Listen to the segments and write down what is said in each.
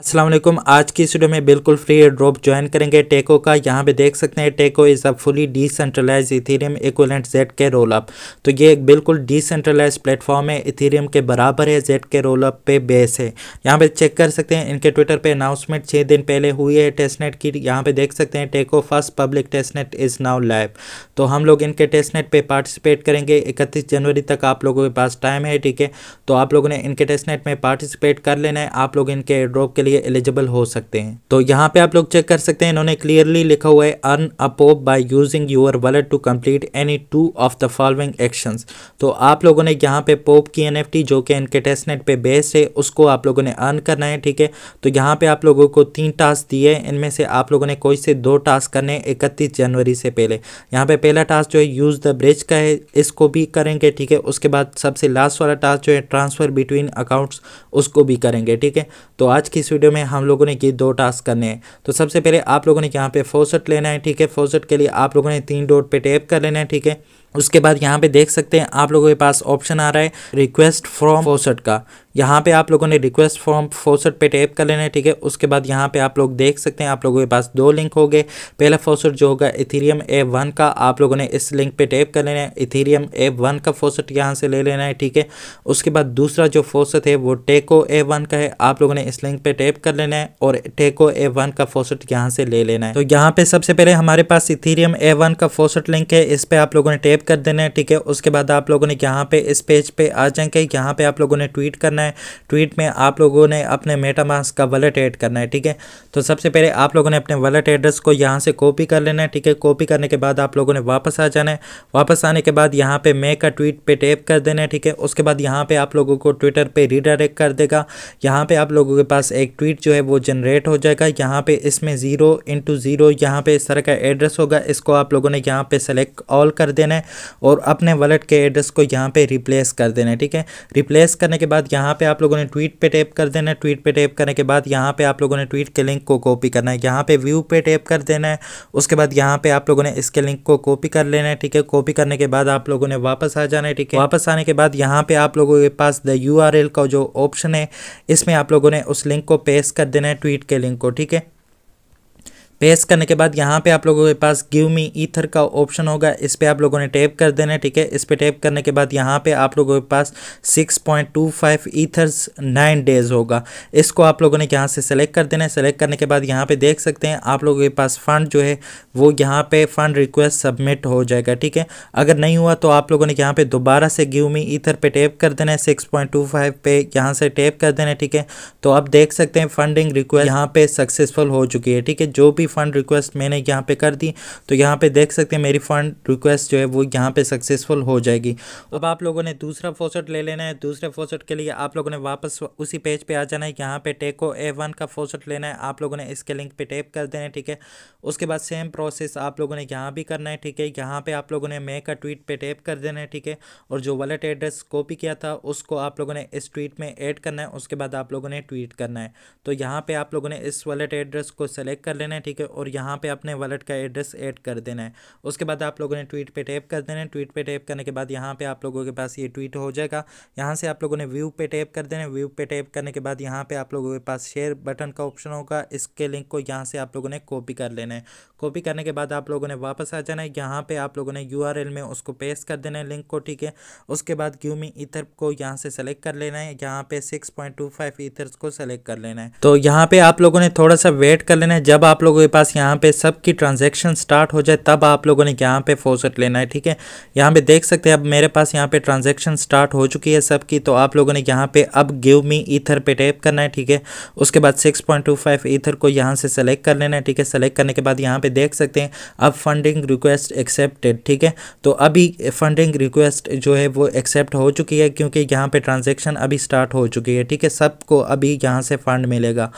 असलम आज की स्टूडियो में बिल्कुल फ्री ड्रॉप ज्वाइन करेंगे टेको का यहाँ पे देख सकते हैं Taiko is a fully decentralize Ethereum equivalent Z K rollup तो ये एक बिल्कुल डिसेंट्रलाइज प्लेटफॉर्म है इथेरियम के बराबर है जेड के रोल अप पे बेस है यहाँ पे चेक कर सकते हैं इनके ट्विटर पे अनाउंसमेंट छः दिन पहले हुई है टेस्टनेट की यहाँ पर देख सकते हैं Taiko first public testnet is now live तो हम लोग इनके टेस्टनेट पर पार्टिसिपेट करेंगे इकतीस जनवरी तक आप लोगों के पास टाइम है ठीक है तो आप लोगों ने इनके टेस्टनेट में पार्टिसिपेट कर लेना है आप लोग इनके ड्रॉप के लिए एलिजिबल हो सकते हैं तो यहाँ पे आप लोग चेक कर सकते हैं इन्होंने क्लियरली लिखा हुआ है earn a POAP by using your wallet to complete any two of the following actions तो आप लोगों ने यहाँ पे पोप की एन जो कि इनके टेस्टनेट पे बेस्ड है उसको आप लोगों ने अर्न करना है ठीक है तो यहाँ पे आप लोगों को तीन टास्क दिए इनमें से आप लोगों ने कोई से दो टास्क करने इकतीस जनवरी से पहले यहाँ पे पहला टास्क जो है यूज़ द ब्रिज का है इसको भी करेंगे ठीक है उसके बाद सबसे लास्ट वाला टास्क जो है ट्रांसफ़र बिटवीन अकाउंट्स उसको भी करेंगे ठीक है तो आज की इस वीडियो में हम लोगों ने ये दो टास्क करने हैं तो सबसे पहले आप लोगों ने यहाँ पे फोसट लेना है ठीक है फोसट के लिए आप लोगों ने तीन डोट पे टैप कर लेना है ठीक है उसके बाद यहाँ पे देख सकते हैं आप लोगों के पास ऑप्शन आ रहा है रिक्वेस्ट फ्रॉम फोसट का यहाँ पे आप लोगों ने रिक्वेस्ट फॉर्म फोसट पे टैप कर लेना है ठीक है उसके बाद यहाँ पे आप लोग देख सकते हैं आप लोगों के पास दो लिंक हो गए पहला फोसट जो होगा इथीरियम ए वन का आप लोगों ने इस लिंक पे टैप कर लेना है इथीरियम ए वन का फोसट यहाँ से ले लेना है ठीक है उसके बाद दूसरा जो फोसट है वो टेको ए वन का है आप लोगों ने इस लिंक पे टैप कर लेना है और टेको ए वन का फोसट यहाँ से ले लेना है तो यहाँ पे सबसे पहले हमारे पास इथीरियम ए वन का फोसट लिंक है इस पर आप लोगों ने टैप कर देना है ठीक है उसके बाद आप लोगों ने यहाँ पे इस पेज पर आ जाएंगे यहाँ पे आप लोगों ने ट्वीट करना है है ट्वीट में आप लोगों ने अपने मेटामास का वलेट ऐड करना है ठीक है तो सबसे पहले आप लोगों ने अपने वलेट एड्रेस को यहाँ से कॉपी कर लेना है ठीक है कॉपी करने के बाद आप लोगों ने वापस आ जाना है वापस आने के बाद यहाँ पर मे का ट्वीट पर टैप कर देना है ठीक है उसके बाद यहाँ पर आप लोगों को ट्विटर पर रिडायरेक्ट कर देगा यहाँ पर आप लोगों के पास एक ट्वीट जो है वो जनरेट हो जाएगा यहाँ पर इसमें ज़ीरो इंटू ज़ीरो यहाँ पर इस तरह का एड्रेस होगा इसको आप लोगों ने यहाँ पर सेलेक्ट ऑल कर देना है और अपने वॉलेट के एड्रेस को यहाँ पे रिप्लेस कर देना है ठीक है रिप्लेस करने के बाद यहाँ पे आप लोगों ने ट्वीट पे टैप कर देना है ट्वीट पे टैप करने के बाद यहाँ पे आप लोगों ने ट्वीट के लिंक को कॉपी करना है यहाँ पे व्यू पे टैप कर देना है उसके बाद यहाँ पे आप लोगों ने इसके लिंक को कॉपी कर लेना है ठीक है कॉपी करने के बाद आप लोगों ने वापस आ जाना है ठीक है वापस आने के बाद यहाँ पे आप लोगों के पास द यू का जो ऑप्शन है इसमें आप लोगों ने उस लिंक को पेस्ट कर देना है ट्वीट के लिंक को ठीक है पेश करने के बाद यहाँ पे आप लोगों के पास गिव मी ईथर का ऑप्शन होगा इस पर आप लोगों ने टैप कर देना है ठीक है इस पर टैप करने के बाद यहाँ पे आप लोगों के पास 6.25 ईथर्स नाइन डेज होगा इसको आप लोगों ने यहाँ से सेलेक्ट कर देना है सेलेक्ट करने के बाद यहाँ पे देख सकते हैं आप लोगों के पास फंड जो है वो यहाँ पर फंड रिक्वेस्ट सबमिट हो जाएगा ठीक है अगर नहीं हुआ तो आप लोगों ने यहाँ पर दोबारा से गिव मी ईथर पर टैप कर देना है सिक्स पे यहाँ से टैप कर देना है ठीक है तो आप देख सकते हैं फंडिंग रिक्वेस्ट यहाँ पर सक्सेसफुल हो चुकी है ठीक है जो भी मेरी फ़ंड रिक्वेस्ट मैंने यहाँ पे कर दी तो यहाँ पे देख सकते हैं मेरी फ़ंड रिक्वेस्ट जो है वो यहाँ पे सक्सेसफुल हो जाएगी अब आप लोगों ने दूसरा फोसट ले लेना है दूसरे फोसट के लिए आप लोगों ने वापस उसी पेज पे आ जाना है यहाँ पर टेको ए का फोसट लेना है आप लोगों ने इसके लिंक पर टेप कर देना है ठीक है उसके बाद सेम प्रोसेस आप लोगों ने यहाँ भी करना है ठीक है यहाँ पर आप लोगों ने मे का ट्वीट पे टेप कर देना है ठीक है और जो वॉलेट एड्रेस कॉपी किया था उसको आप लोगों ने इस ट्वीट में ऐड करना है उसके बाद आप लोगों ने ट्वीट करना है तो यहाँ पे आप लोगों ने इस वॉलेट एड्रेस को सेलेक्ट कर लेना है ठीक ठीक है और यहाँ पे अपने वॉलेट का एड्रेस ऐड कर देना है उसके बाद आप लोगों ने ट्वीट पे टैप कर देना है ट्वीट पे टैप करने के बाद यहाँ पे आप लोगों के पास ये ट्वीट हो जाएगा यहाँ से आप लोगों ने व्यू पे टैप कर देना है व्यू पे टैप करने के बाद यहाँ पे आप लोगों के पास शेयर बटन का ऑप्शन होगा इसके लिंक को यहाँ से आप लोगों ने कॉपी कर लेना है कॉपी करने के बाद आप लोगों ने वापस आ जाना है यहाँ पर आप लोगों ने यू में उसको पेस्ट कर देना है लिंक को ठीक है उसके बाद ग्यूमी इथर को यहाँ से सेलेक्ट कर लेना है यहाँ पे सिक्स पॉइंट को सेलेक्ट कर लेना है तो यहाँ पर आप लोगों ने थोड़ा सा वेट कर लेना है जब आप लोगों के पास यहाँ पे सबकी ट्रांजेक्शन स्टार्ट हो जाए तब आप लोगों ने यहाँ पे फोसेट लेना है ठीक है यहाँ पे देख सकते हैं अब मेरे पास यहाँ पे ट्रांजेक्शन स्टार्ट हो चुकी है सबकी तो आप लोगों ने यहाँ पे अब गिव मी ईथर पे टैप करना है ठीक है उसके बाद six point two five ether को यहाँ से सेलेक्ट कर लेना है ठीक है सेलेक्ट करने के बाद यहाँ पे देख सकते हैं अब फंडिंग रिक्वेस्ट एक्सेप्टेड ठीक है तो अभी फंडिंग रिक्वेस्ट जो है वो एक्सेप्ट हो चुकी है क्योंकि यहाँ पे ट्रांजेक्शन अभी स्टार्ट हो चुकी है ठीक है सबको अभी यहाँ से फंड मिलेगा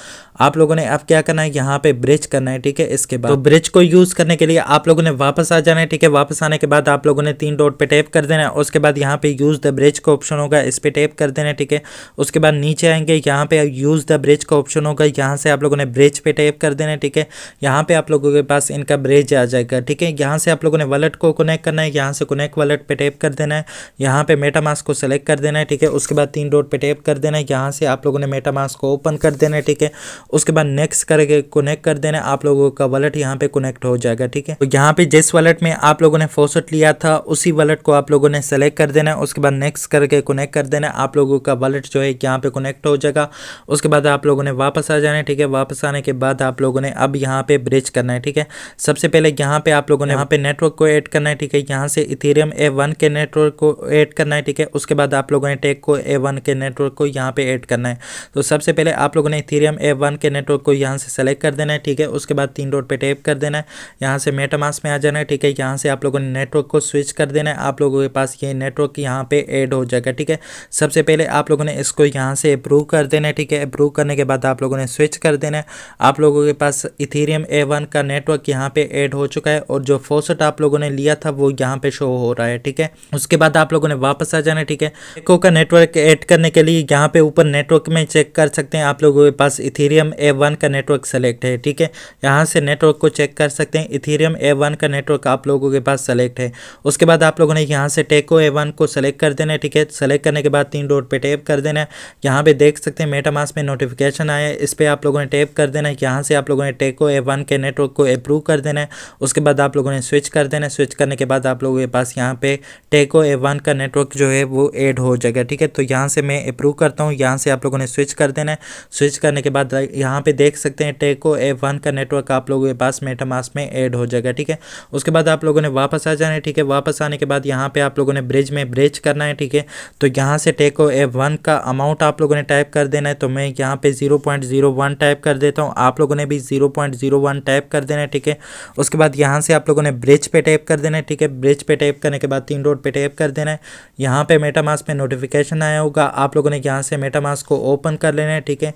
आप लोगों ने अब क्या करना है यहाँ पे ब्रिज करना है है ठीक है इसके तो बाद तो ब्रिज को यूज करने के लिए आप लोगों ने वापस आ जाना है ठीक है वापस आने के बाद आप लोगों ने तीन डॉट पे टैप कर देना है उसके बाद यहाँ पे यूज द ब्रिज का ऑप्शन होगा इस पर टैप कर देना है ठीक है उसके बाद नीचे आएंगे यहाँ पे यूज द ब्रिज का ऑप्शन होगा यहाँ से आप लोगों ने ब्रिज पे टैप कर देना है ठीक है यहाँ पे आप लोगों के पास इनका ब्रिज आ जाएगा ठीक है यहाँ से आप लोगों ने वॉलेट को कनेक्ट करना है यहाँ से कनेक्ट वॉलेट पे टैप कर देना है यहाँ पे मेटामास्क को सेलेक्ट कर देना है ठीक है उसके बाद तीन डॉट पे टैप कर देना है यहाँ से आप लोगों ने मेटामास्क को ओपन कर देना है ठीक है उसके बाद नेक्स्ट करके कनेक्ट कर देना है आप लोगों का वॉलेट यहाँ पे कनेक्ट हो जाएगा ठीक है तो यहाँ पे जिस वॉलेट में आप लोगों ने फोसट लिया था उसी वॉलेट को आप लोगों ने सेलेक्ट कर देना है उसके बाद नेक्स्ट करके कनेक्ट कर देना आप लोगों का वॉलेट जो है यहाँ पे कनेक्ट हो जाएगा उसके बाद आप लोगों ने वापस आ जाना है ठीक है वापस आने के बाद आप लोगों ने अब यहाँ पे ब्रिज करना है ठीक है सबसे पहले यहाँ पे आप लोगों ने यहाँ पे नेटवर्क को ऐड करना है ठीक है यहाँ से इथेरियम ए वन के नेटवर्क को ऐड करना है ठीक है उसके बाद आप लोगों ने टेक को ए वन के नेटवर्क को यहाँ पे ऐड करना है तो सबसे पहले आप लोगों ने इथेरियम ए वन के नेटवर्क को यहाँ से सेलेक्ट कर देना है ठीक है उसके बाद तीन डॉट पे टैप कर देना है यहाँ से मेटामास में आ जाना है ठीक है यहाँ से आप लोगों ने नेटवर्क को स्विच कर देना है आप लोगों के पास ये नेटवर्क यहाँ पे ऐड हो जाएगा ठीक है सबसे पहले आप लोगों ने इसको यहाँ से अप्रूव कर देना है ठीक है अप्रूव करने के बाद आप लोगों ने स्विच कर देना है आप लोगों के पास इथीरियम ए का नेटवर्क यहाँ पर एड हो चुका है और जो फोसट आप लोगों ने लिया था वो यहाँ पर शो हो रहा है ठीक है उसके बाद आप लोगों ने वापस आ जाना है ठीक है एको का नेटवर्क ऐड करने के लिए यहाँ पर ऊपर नेटवर्क में चेक कर सकते हैं आप लोगों के पास इथीरियम ए का नेटवर्क सेलेक्ट है ठीक है यहाँ से नेटवर्क को चेक कर सकते हैं इथीरियम ए वन का नेटवर्क आप लोगों के पास सेलेक्ट है उसके बाद आप लोगों ने यहाँ से टेको ए वन को सेलेक्ट कर देना है ठीक है सेलेक्ट करने के बाद तीन डोर पे टैप कर देना है यहाँ पे देख सकते हैं मेटामास में नोटिफिकेशन आया है इस पर आप लोगों ने टैप कर देना है यहाँ से आप लोगों ने टेको ए वन के नेटवर्क को अप्रूव कर देना है उसके बाद आप लोगों ने स्विच कर देना है स्विच करने के बाद आप लोगों के पास यहाँ पे टेको ए वन का नेटवर्क जो है वो एड हो जाएगा ठीक है तो यहाँ से मैं अप्रूव करता हूँ यहाँ से आप लोगों ने स्विच कर देना है स्विच करने के बाद यहाँ पे देख सकते हैं टेको ए वन का नेटवर्क नेटवर्क आप लोगों के पास मेटामास में ऐड हो जाएगा ठीक है उसके बाद आप लोगों ने वापस आ जाना है ठीक है वापस आने के बाद यहाँ पे आप लोगों ने ब्रिज में ब्रिज करना है ठीक है तो यहाँ से टेको ए वन का अमाउंट आप लोगों ने टाइप कर देना है तो मैं यहाँ पे zero point zero one type कर देता हूँ आप लोगों ने भी zero point zero one type कर देना है ठीक है उसके बाद यहाँ से आप लोगों ने ब्रिज पर टाइप कर देना है ठीक है ब्रिज पे टाइप करने के बाद तीन रोड पर टाइप कर देना है यहाँ पर मेटामास में नोटिफिकेशन आया होगा आप लोगों ने यहाँ से मेटामास को ओपन कर लेना है ठीक है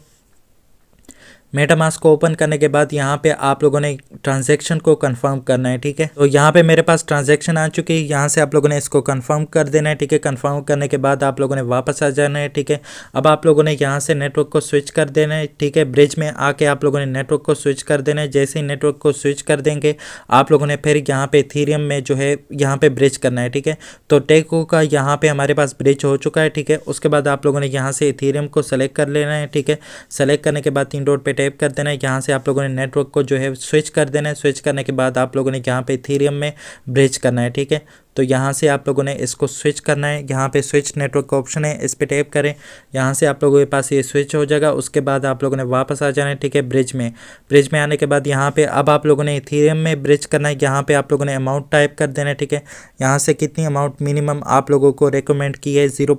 मेटामास्क को ओपन करने के बाद यहाँ पे आप लोगों ने ट्रांजेक्शन को कंफर्म करना है ठीक है तो यहाँ पे मेरे पास ट्रांजेक्शन आ चुकी है यहाँ से आप लोगों ने इसको कंफर्म कर देना है ठीक है कंफर्म करने के बाद आप लोगों ने वापस आ जाना है ठीक है अब आप लोगों ने यहाँ से नेटवर्क को स्विच कर देना है ठीक है ब्रिज में आके आप लोगों ने नेटवर्क को स्विच कर देना है जैसे ही नेटवर्क को स्विच कर देंगे आप लोगों ने फिर यहाँ पे थीरियम में जो है यहाँ पे ब्रिज करना है ठीक है तो टेको का यहाँ पे हमारे पास ब्रिज हो चुका है ठीक है उसके बाद आप लोगों ने यहाँ से थीरियम को सेलेक्ट कर लेना है ठीक है सेलेक्ट करने के बाद तीन डॉट पे टैप कर देना है यहाँ से आप लोगों ने नेटवर्क को जो है स्विच कर देना है स्विच करने के बाद आप लोगों ने यहाँ पे इथीरियम में ब्रिज करना है ठीक है तो यहाँ से आप लोगों ने इसको स्विच करना है यहाँ पे स्विच नेटवर्क का ऑप्शन है इस पर टैप करें यहाँ से आप लोगों के पास ये स्विच हो जाएगा उसके बाद आप लोगों ने वापस आ जाना है ठीक है ब्रिज में ब्रिज में आने के बाद यहाँ पे अब आप लोगों ने इथेरियम में ब्रिज करना है यहाँ पे आप लोगों ने अमाउंट टाइप कर देना है ठीक है यहाँ से कितनी अमाउंट मिनिमम आप लोगों को रिकमेंड की है ज़ीरो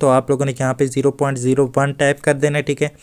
तो आप लोगों ने यहाँ पर ज़ीरो टाइप कर देना है ठीक है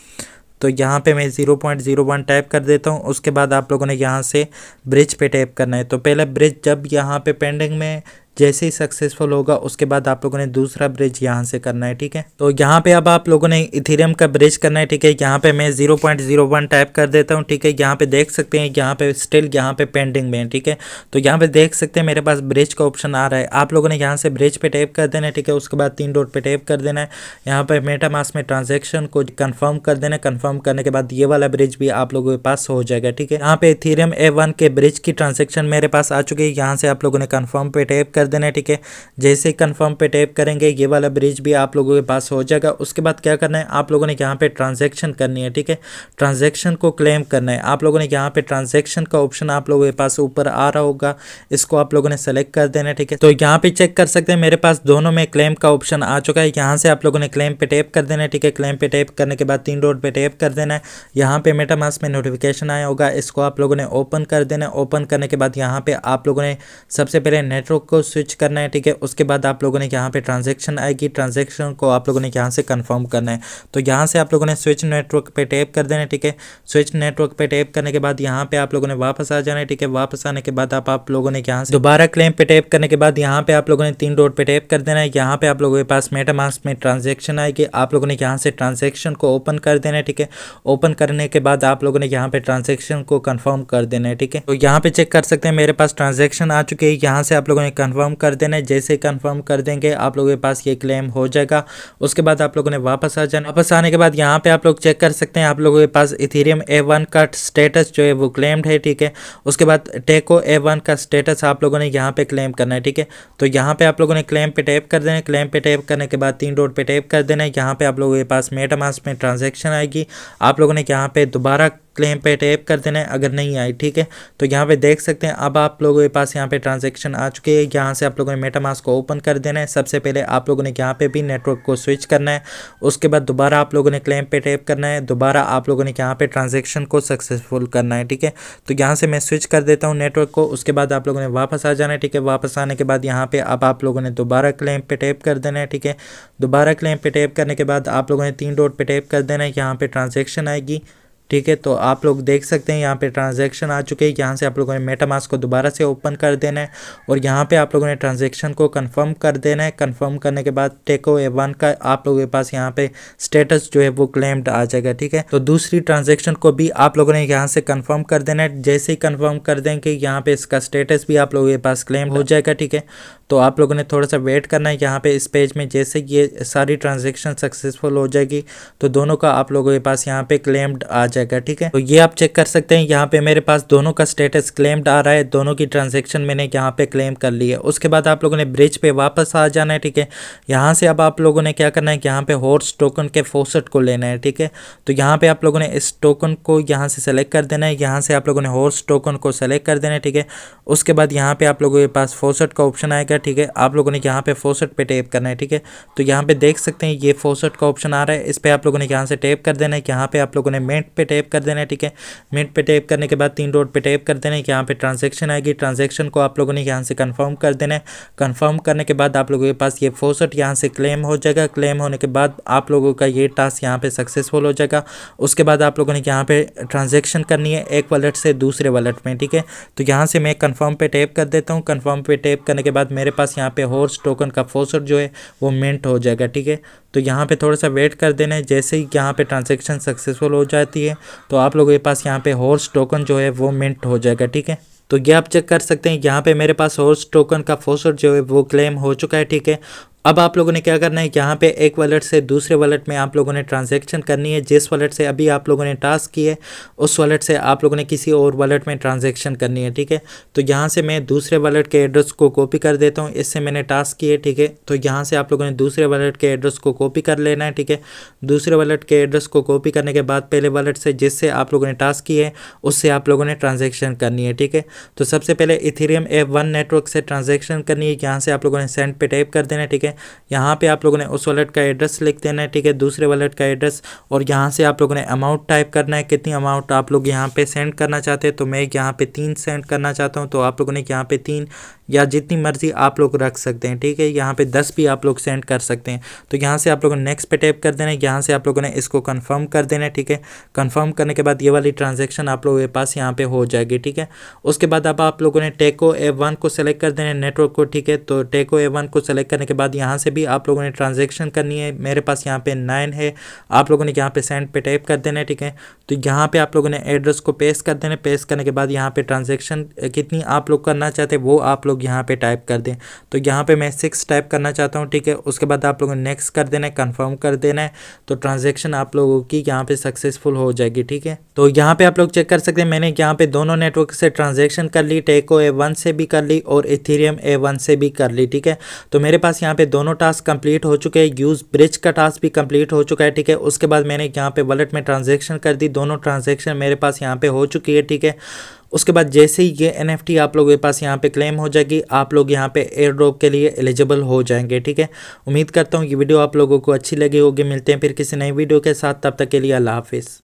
तो यहाँ पे मैं zero point zero one type कर देता हूँ उसके बाद आप लोगों ने यहाँ से ब्रिज पे टाइप करना है तो पहले ब्रिज जब यहाँ पे पेंडिंग में जैसे ही सक्सेसफुल होगा उसके बाद आप लोगों ने दूसरा ब्रिज यहाँ से करना है ठीक है तो यहाँ पे अब आप लोगों ने इथेरियम का ब्रिज करना है ठीक है यहाँ पे मैं zero point zero one type कर देता हूँ ठीक है यहाँ पे देख सकते हैं यहाँ पे स्टिल यहाँ पे पेंडिंग में है ठीक है तो यहाँ पे देख सकते हैं मेरे पास ब्रिज का ऑप्शन आ रहा है आप लोगों ने यहाँ से ब्रिज पे टाइप कर देना है ठीक है उसके बाद तीन डॉट पे टाइप कर देना है यहाँ पे मास में ट्रांजेक्शन को कन्फर्म कर देना है कन्फर्म करने के बाद ये वाला ब्रिज भी आप लोगों के पास हो जाएगा ठीक है यहाँ पे इथेरियम ए के ब्रिज की ट्रांजेक्शन मेरे पास आ चुकी है यहाँ से आप लोगों ने कन्फर्म पे टाइप कर कर देना है ठीक है जैसे कन्फर्म पे टैप करेंगे ये वाला ब्रिज भी आप लोगों के पास हो जाएगा उसके बाद क्या करना है आप लोगों ने यहाँ पे ट्रांजेक्शन करनी है ठीक है ट्रांजेक्शन को क्लेम करना है आप लोगों ने यहाँ पे ट्रांजेक्शन का ऑप्शन आप लोगों के पास ऊपर आ रहा होगा इसको आप लोगों ने सेलेक्ट कर देना है ठीक है तो यहाँ पे चेक कर सकते हैं मेरे पास दोनों में क्लेम का ऑप्शन आ चुका है यहाँ से आप लोगों ने क्लेम पे टैप कर देना है ठीक है क्लेम पे टैप करने के बाद तीन रोड पे टैप कर देना है यहाँ पे मेटामास में नोटिफिकेशन आया होगा इसको आप लोगों ने ओपन कर देना है ओपन करने के बाद यहाँ पे आप लोगों ने सबसे पहले नेटवर्क को स्विच करना है ठीक है उसके बाद आप लोगों ने यहाँ पे ट्रांजेक्शन आएगी ट्रांजेक्शन को आप लोगों ने यहाँ से कन्फर्म करना है तो यहाँ से आप लोगों ने स्विच नेटवर्क पर टैप कर देना है ठीक है स्विच नेटवर्क पर टैप करने के बाद यहाँ पे आप लोगों ने वापस आ जाना है ठीक है वापस आने के बाद आप लोगों ने यहाँ से दोबारा क्लेम पे टैप करने के बाद यहाँ पे आप लोगों ने तीन रोड पे टैप कर देना है यहाँ पे आप लोगों के पास मेटा मास्क में ट्रांजेक्शन आएगी आप लोगों ने यहाँ से ट्रांजेक्शन को ओपन कर देना है ठीक है ओपन करने के बाद आप लोगों ने यहाँ पे ट्रांजेक्शन को कन्फर्म कर देना है ठीक है तो यहाँ पे चेक कर सकते हैं मेरे पास ट्रांजेक्शन आ चुकी है यहाँ से आप लोगों ने कन्फर्म कंफर्म कर देना है जैसे कंफर्म कर देंगे आप लोगों के पास ये क्लेम हो जाएगा उसके बाद आप लोगों ने वापस आ जाना वापस आने के बाद यहाँ पे आप लोग चेक कर सकते हैं आप लोगों के पास इथेरियम ए वन का स्टेटस जो है वो क्लेम्ड है ठीक है उसके बाद टेको ए वन का स्टेटस आप लोगों ने यहाँ पे क्लेम करना है ठीक है तो यहाँ पे आप लोगों ने क्लेम पे टैप कर देना है क्लेम पे टैप करने के बाद तीन डॉट पे टैप कर देना है यहाँ पे आप लोगों के पास मेटामास में ट्रांजेक्शन आएगी आप लोगों ने यहाँ पे दोबारा क्लेम पे टैप कर देना है अगर नहीं आई ठीक है तो यहाँ पे देख सकते हैं अब आप लोगों के पास यहाँ पे ट्रांजेक्शन आ चुकी है यहाँ से आप लोगों ने मेटामास को ओपन कर देना है सबसे पहले आप लोगों ने यहाँ पे भी नेटवर्क को स्विच करना है उसके बाद दोबारा आप लोगों ने क्लेम पे टैप करना है दोबारा आप लोगों ने यहाँ पे ट्रांजेक्शन को सक्सेसफुल करना है ठीक है तो यहाँ से मैं स्विच कर देता हूँ नेटवर्क को उसके बाद आप लोगों ने वापस आ जाना है ठीक है वापस आने के बाद यहाँ पे अब आप लोगों ने दोबारा क्लेम पे टैप कर देना है ठीक है दोबारा क्लेम पे टैप करने के बाद आप लोगों ने तीन डोट पर टैप कर देना है यहाँ पे ट्रांजेक्शन आएगी ठीक है तो आप लोग देख सकते हैं यहाँ पे ट्रांजैक्शन आ चुके हैं यहाँ से आप लोगों ने मेटामास को दोबारा से ओपन कर देना है और यहाँ पे आप लोगों ने ट्रांजैक्शन को कंफर्म कर देना है कंफर्म करने के बाद टेको ए वन का आप लोगों के पास यहाँ पे स्टेटस जो है वो क्लेम्ड आ जाएगा ठीक है तो दूसरी ट्रांजेक्शन को भी आप लोगों ने यहाँ से कन्फर्म कर देना है जैसे ही कन्फर्म कर देंगे यहाँ पे इसका स्टेटस भी आप लोगों के पास क्लेम हो जाएगा ठीक है तो आप लोगों ने थोड़ा सा वेट करना है यहाँ पे इस पेज में जैसे ये सारी ट्रांजेक्शन सक्सेसफुल हो जाएगी तो दोनों का आप लोगों के पास यहाँ पे क्लेम्ड आ जाएगा ठीक है तो ये आप चेक कर सकते हैं यहाँ पे मेरे पास दोनों का स्टेटस क्लेम्ड आ रहा है दोनों की ट्रांजेक्शन मैंने यहाँ पे क्लेम कर ली है उसके बाद आप लोगों ने ब्रिज पे वापस आ जाना है ठीक है यहाँ से अब आप लोगों ने क्या करना है यहाँ पे हॉर्स टोकन के फोसट को लेना है ठीक है तो यहाँ पे आप लोगों ने इस टोकन को यहाँ से सेलेक्ट कर देना है यहाँ से आप लोगों ने हॉर्स टोकन को सेलेक्ट कर देना है ठीक है उसके बाद यहाँ पे आप लोगों के पास फोसट का ऑप्शन आएगा जाएगा ठीक है आप लोगों ने यहाँ पे फोसट पे टैप करना है ठीक है तो यहाँ पे देख सकते हैं ये फोसट का ऑप्शन आ रहा है इस पर आप लोगों ने यहाँ से टैप कर देना है यहाँ पे आप लोगों ने मेट पे टैप कर देना है ठीक है मेट पे टैप करने के बाद तीन रोड पे टैप कर देना है यहाँ पे ट्रांजेक्शन आएगी ट्रांजेक्शन को आप लोगों ने यहाँ से कन्फर्म कर देना है कन्फर्म करने के बाद आप लोगों के पास ये फोसट यहाँ से क्लेम हो जाएगा क्लेम होने के बाद आप लोगों का ये टास्क यहाँ पर सक्सेसफुल हो जाएगा उसके बाद आप लोगों ने यहाँ पे ट्रांजेक्शन करनी है एक वॉलेट से दूसरे वॉलेट में ठीक है तो यहाँ से मैं कन्फर्म पे टैप कर देता हूँ कन्फर्म पे टैप करने के बाद मेरे मेरे पास यहाँ पे हॉर्स टोकन का फोसर जो है वो मिंट हो जाएगा ठीक है तो यहाँ पे थोड़ा सा वेट कर देना है जैसे ही यहाँ पे ट्रांजेक्शन सक्सेसफुल हो जाती है तो आप लोगों के पास यहाँ पे हॉर्स टोकन जो है वो मिंट हो जाएगा ठीक है तो ये आप चेक कर सकते हैं यहाँ पे मेरे पास हॉर्स टोकन का फोसर जो है वो क्लेम हो चुका है ठीक है अब आप लोगों ने क्या करना है यहाँ पे एक वॉलेट से दूसरे वॉलेट में आप लोगों ने ट्रांजैक्शन करनी है जिस वॉलेट से अभी आप लोगों ने टास्क की है उस वॉलेट से आप लोगों ने किसी और वॉलेट में ट्रांजैक्शन करनी है ठीक है तो यहाँ से मैं दूसरे वॉलेट के एड्रेस को कॉपी कर देता हूँ इससे मैंने टास्क की है ठीक है तो यहाँ से आप लोगों ने दूसरे वॉलेट के एड्रेस को कॉपी कर लेना है ठीक है दूसरे वॉलेट के एड्रेस को कॉपी करने के बाद पहले वॉलेट से जिससे आप लोगों ने टास्क की है उससे आप लोगों ने ट्रांजेक्शन करनी है ठीक है तो सबसे पहले इथेरियम ए वन नेटवर्क से ट्रांजेक्शन करनी है यहाँ से आप लोगों ने सेंड पे टाइप कर देना है ठीक है है यहाँ पे आप लोगों ने उस वॉलेट का एड्रेस लिख देना है ठीक है दूसरे वॉलेट का एड्रेस और यहाँ से आप लोगों ने अमाउंट टाइप करना है कितनी अमाउंट आप लोग यहाँ पे सेंड करना चाहते हैं तो मैं यहाँ पे तीन सेंड करना चाहता हूँ तो आप लोगों ने यहाँ पे तीन या जितनी मर्ज़ी आप लोग रख सकते हैं ठीक है यहाँ पे दस भी आप लोग सेंड कर सकते हैं तो यहाँ से आप लोगों ने नेक्स्ट पे टैप कर देना है यहाँ से आप लोगों ने इसको कन्फर्म कर देना है ठीक है कन्फर्म करने के बाद ये वाली ट्रांजेक्शन आप लोगों के पास यहाँ पर हो जाएगी ठीक है उसके बाद अब आप लोगों ने टेको ए वन को सेलेक्ट कर देना है नेटवर्क को ठीक है तो टेको ए वन को सेलेक्ट करने के बाद यहाँ से भी आप लोगों ने ट्रांजेक्शन करनी है मेरे पास यहाँ पर नाइन है आप लोगों ने यहाँ पे सेंड पे टैप कर देना है ठीक है तो यहाँ पर आप लोगों ने एड्रेस को पेस्ट कर देना है पेस्ट करने के बाद यहाँ पर ट्रांजेक्शन कितनी आप लोग करना चाहते हैं वो आप लोग लोग यहाँ पे टाइप कर दें तो यहाँ पे मैं सिक्स टाइप करना चाहता हूँ ठीक है उसके बाद आप लोगों ने नेक्स्ट कर देना है कन्फर्म कर देना है तो ट्रांजेक्शन आप लोगों की यहाँ पर सक्सेसफुल हो जाएगी ठीक है तो यहाँ पर आप लोग चेक कर सकते हैं मैंने यहाँ पर दोनों नेटवर्क से ट्रांजेक्शन कर ली टेको ए वन से भी कर ली और इथीरियम ए वन से भी कर ली ठीक है तो मेरे पास यहाँ पर दोनों टास्क कंप्लीट हो चुके हैं यूज़ ब्रिज का टास्क भी कंप्लीट हो चुका है ठीक है उसके बाद मैंने यहाँ पे वॉलेट में ट्रांजेक्शन कर दी दोनों ट्रांजेक्शन मेरे पास यहाँ पे हो चुकी है ठीक है उसके बाद जैसे ही ये एन आप लोगों के पास यहाँ पे क्लेम हो जाएगी आप लोग यहाँ पे एयर ड्रॉप के लिए एलिजिबल हो जाएंगे ठीक है उम्मीद करता हूँ ये वीडियो आप लोगों को अच्छी लगी होगी मिलते हैं फिर किसी नई वीडियो के साथ तब तक के लिए अल्लाह हाफिज़